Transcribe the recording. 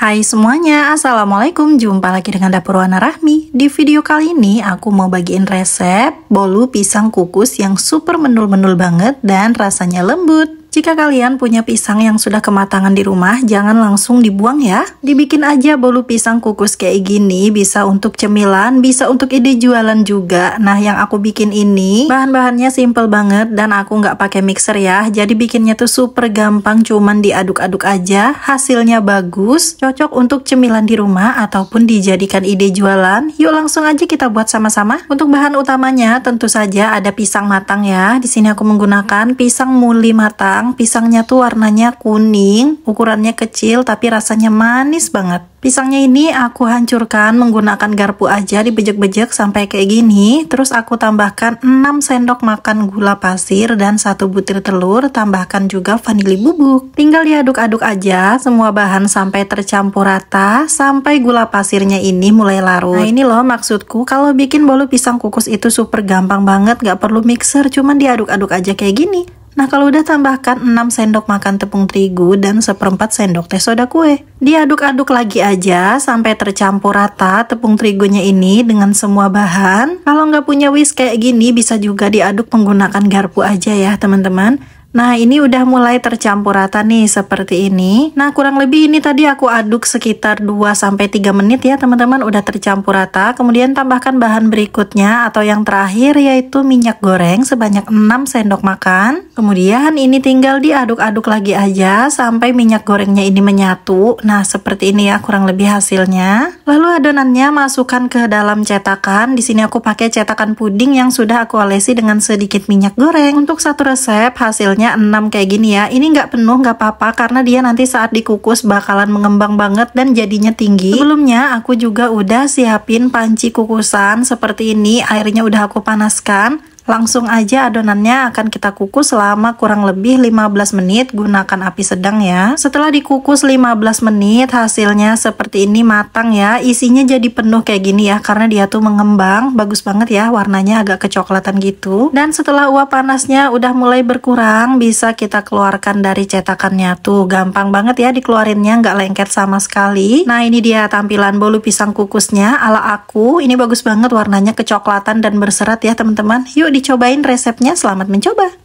Hai semuanya, Assalamualaikum Jumpa lagi dengan Dapur Wana Rahmi Di video kali ini aku mau bagiin resep Bolu pisang kukus yang super menul-menul banget Dan rasanya lembut jika kalian punya pisang yang sudah kematangan di rumah, jangan langsung dibuang ya. Dibikin aja bolu pisang kukus kayak gini, bisa untuk cemilan, bisa untuk ide jualan juga. Nah, yang aku bikin ini, bahan-bahannya simple banget dan aku nggak pakai mixer ya. Jadi bikinnya tuh super gampang, cuman diaduk-aduk aja. Hasilnya bagus, cocok untuk cemilan di rumah ataupun dijadikan ide jualan. Yuk langsung aja kita buat sama-sama. Untuk bahan utamanya, tentu saja ada pisang matang ya. Di sini aku menggunakan pisang muli matang pisang. Pisangnya tuh warnanya kuning, ukurannya kecil tapi rasanya manis banget. Pisangnya ini aku hancurkan menggunakan garpu aja dibejek-bejek sampai kayak gini. Terus aku tambahkan 6 sendok makan gula pasir dan 1 butir telur, tambahkan juga vanili bubuk. Tinggal diaduk-aduk aja semua bahan sampai tercampur rata sampai gula pasirnya ini mulai larut. Nah ini loh maksudku kalau bikin bolu pisang kukus itu super gampang banget gak perlu mixer cuman diaduk-aduk aja kayak gini. Nah kalau udah tambahkan 6 sendok makan tepung terigu dan seperempat sendok teh soda kue. Diaduk-aduk lagi aja sampai tercampur rata tepung terigunya ini dengan semua bahan. Kalau nggak punya whisk kayak gini bisa juga diaduk menggunakan garpu aja ya teman-teman. Nah ini udah mulai tercampur rata nih seperti ini Nah kurang lebih ini tadi aku aduk sekitar 2-3 menit ya teman-teman udah tercampur rata Kemudian tambahkan bahan berikutnya atau yang terakhir yaitu minyak goreng sebanyak 6 sendok makan Kemudian ini tinggal diaduk-aduk lagi aja sampai minyak gorengnya ini menyatu Nah seperti ini ya kurang lebih hasilnya Lalu adonannya masukkan ke dalam cetakan Di sini aku pakai cetakan puding yang sudah aku olesi dengan sedikit minyak goreng Untuk satu resep hasilnya sekitarnya 6 kayak gini ya ini nggak penuh nggak apa-apa karena dia nanti saat dikukus bakalan mengembang banget dan jadinya tinggi sebelumnya aku juga udah siapin panci kukusan seperti ini airnya udah aku panaskan Langsung aja adonannya akan kita kukus selama kurang lebih 15 menit gunakan api sedang ya. Setelah dikukus 15 menit hasilnya seperti ini matang ya. Isinya jadi penuh kayak gini ya karena dia tuh mengembang. Bagus banget ya warnanya agak kecoklatan gitu. Dan setelah uap panasnya udah mulai berkurang bisa kita keluarkan dari cetakannya tuh. Gampang banget ya dikeluarinnya nggak lengket sama sekali. Nah ini dia tampilan bolu pisang kukusnya ala aku. Ini bagus banget warnanya kecoklatan dan berserat ya teman-teman. Yuk dicobain resepnya. Selamat mencoba.